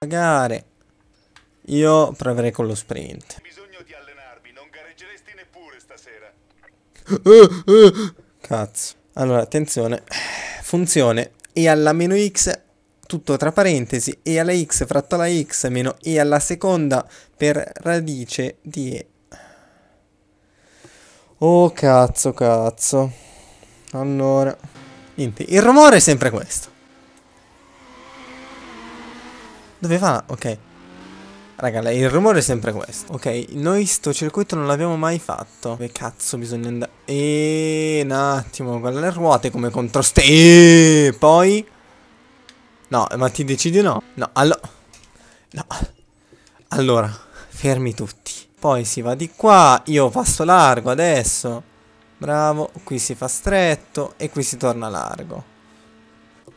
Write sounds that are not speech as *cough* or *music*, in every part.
Magari io proverei con lo sprint. Bisogno di allenarmi, non gareggeresti neppure stasera. *laughs* Cazzo. Allora, attenzione. Funzione e alla meno x tutto tra parentesi e alla x fratto alla x meno e alla seconda per radice di e Oh cazzo cazzo Allora Niente Il rumore è sempre questo Dove va? Ok Raga il rumore è sempre questo Ok noi sto circuito non l'abbiamo mai fatto Dove cazzo bisogna andare Eeeh un attimo Guarda le ruote come contraste Eeeh Poi No ma ti decidi no No allora No Allora Fermi tutti poi si va di qua, io passo largo adesso. Bravo, qui si fa stretto e qui si torna largo.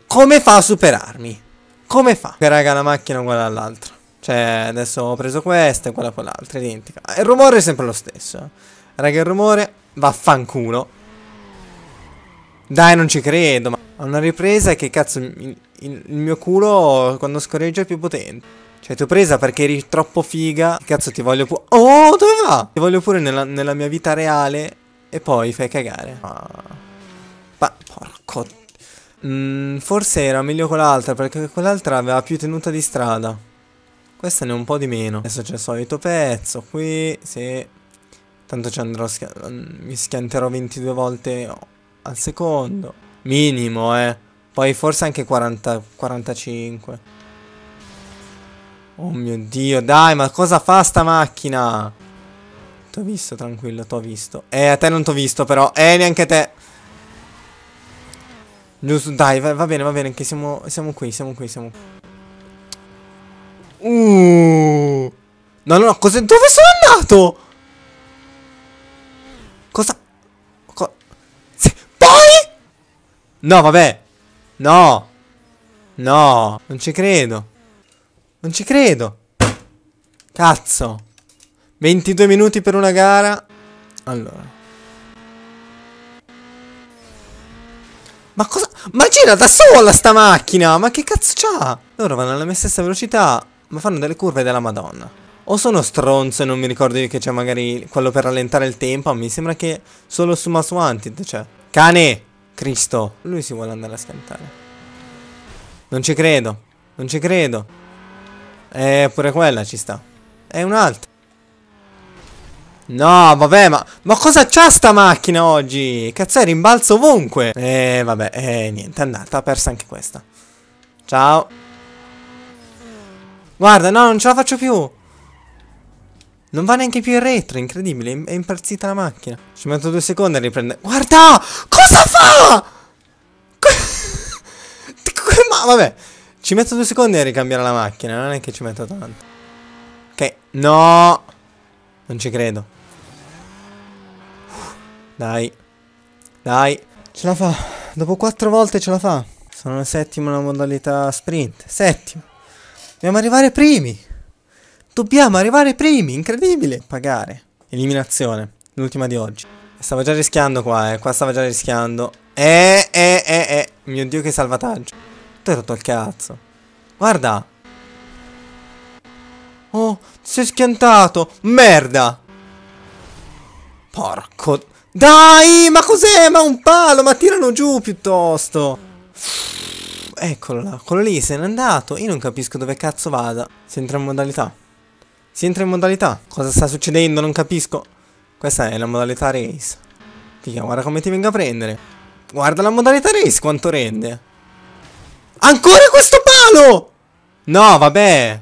Come fa a superarmi? Come fa? Che raga la macchina è uguale all'altra. Cioè, adesso ho preso questa e quella quell'altra, identica. Il rumore è sempre lo stesso. Eh. Raga, il rumore, vaffanculo. Dai, non ci credo, ma... Ho una ripresa che cazzo, il, il mio culo quando scorreggia è più potente. Cioè ti ho presa perché eri troppo figa Cazzo ti voglio pure Oh dove va? Ti voglio pure nella, nella, mia vita reale E poi fai cagare Ma, ah. Ma porco mm, Forse era meglio quell'altra Perché quell'altra aveva più tenuta di strada Questa ne è un po' di meno Adesso c'è il solito pezzo Qui Sì Tanto ci andrò schia Mi schianterò 22 volte Al secondo Minimo eh Poi forse anche 40, 45 Oh mio dio, dai, ma cosa fa sta macchina? T'ho visto, tranquillo, t'ho visto. Eh, a te non t'ho visto, però. Eh, neanche a te. Giusto, dai, va, va, bene, va bene, che siamo, siamo qui, siamo qui, siamo qui. Uh. No, no, cosa, dove sono andato? Cosa? Co Se, poi? No, vabbè. No. No, non ci credo. Non ci credo. Cazzo. 22 minuti per una gara. Allora. Ma cosa? Ma gira da sola sta macchina! Ma che cazzo c'ha? Loro vanno alla mia stessa velocità, ma fanno delle curve della madonna. O sono stronzo e non mi ricordo io che c'è magari quello per rallentare il tempo, mi sembra che solo su Mass Wanted c'è. Cane! Cristo! Lui si vuole andare a scantare. Non ci credo, non ci credo. Eh, pure quella ci sta. È un'altra. No, vabbè, ma, ma cosa c'ha sta macchina oggi? Cazzo, è rimbalzo ovunque. Eh, vabbè, eh, niente, è andata, persa anche questa. Ciao. Guarda, no, non ce la faccio più. Non va neanche più in retro, incredibile, è impazzita la macchina. Ci metto due secondi a riprendere. Guarda! Cosa fa? *laughs* ma vabbè. Ci metto due secondi a ricambiare la macchina, non è che ci metto tanto. Ok, no! Non ci credo. Dai. Dai. Ce la fa. Dopo quattro volte ce la fa. Sono la settima nella modalità sprint. Settima. Dobbiamo arrivare primi. Dobbiamo arrivare primi, incredibile. Pagare. Eliminazione. L'ultima di oggi. Stava già rischiando qua, eh. Qua stava già rischiando. Eh, eh, eh, eh. Mio Dio che salvataggio. T'ho rotto il cazzo. Guarda. Oh, si è schiantato. Merda. Porco... Dai, ma cos'è? Ma un palo, ma tirano giù piuttosto. Eccolo là, quello lì se n'è andato. Io non capisco dove cazzo vada. Si entra in modalità. Si entra in modalità. Cosa sta succedendo? Non capisco. Questa è la modalità race. Figa, guarda come ti venga a prendere. Guarda la modalità race quanto rende. Ancora questo palo! No, vabbè.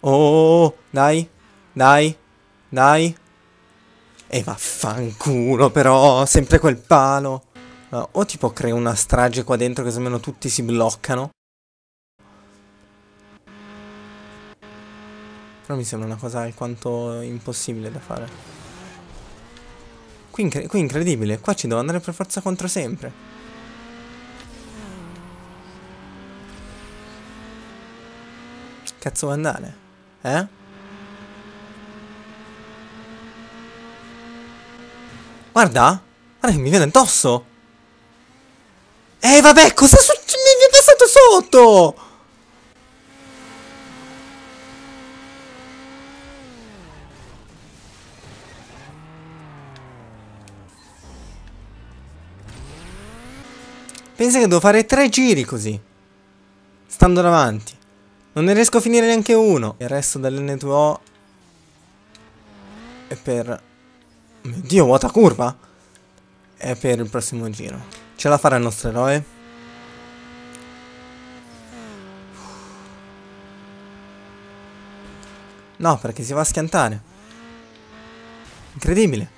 Oh, dai, dai, dai. E vaffanculo però, sempre quel palo. o tipo creo una strage qua dentro che almeno tutti si bloccano. Però mi sembra una cosa alquanto impossibile da fare. Qui, incre qui incredibile, qua ci devo andare per forza contro sempre. cazzo vuoi andare? Eh? Guarda! Guarda che mi viene addosso! Eh vabbè, cosa succede? Mi è passato sotto! Pensa che devo fare tre giri così. Stando davanti. Non ne riesco a finire neanche uno. Il resto dell'N2O è per... Dio, vuota curva! È per il prossimo giro. Ce la farà il nostro eroe? No, perché si va a schiantare. Incredibile.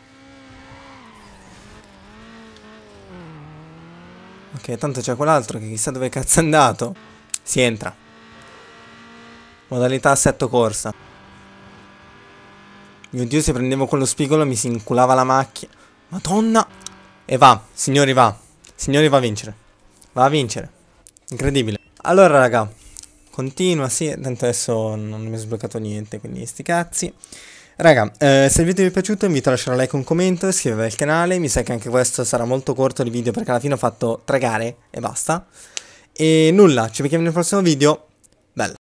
Ok, tanto c'è quell'altro che chissà dove cazzo è andato. Si entra. Modalità assetto corsa. Mio dio, se prendevo quello spigolo mi si inculava la macchina. Madonna! E va, signori va. Signori va a vincere. Va a vincere. Incredibile. Allora, raga. Continua, sì. Tanto adesso non mi ho sbloccato niente, quindi sti cazzi. Raga, eh, se il video vi è piaciuto invito a lasciare un like, un commento, iscrivetevi al canale, mi sa che anche questo sarà molto corto il video perché alla fine ho fatto tre gare e basta. E nulla, ci vediamo nel prossimo video,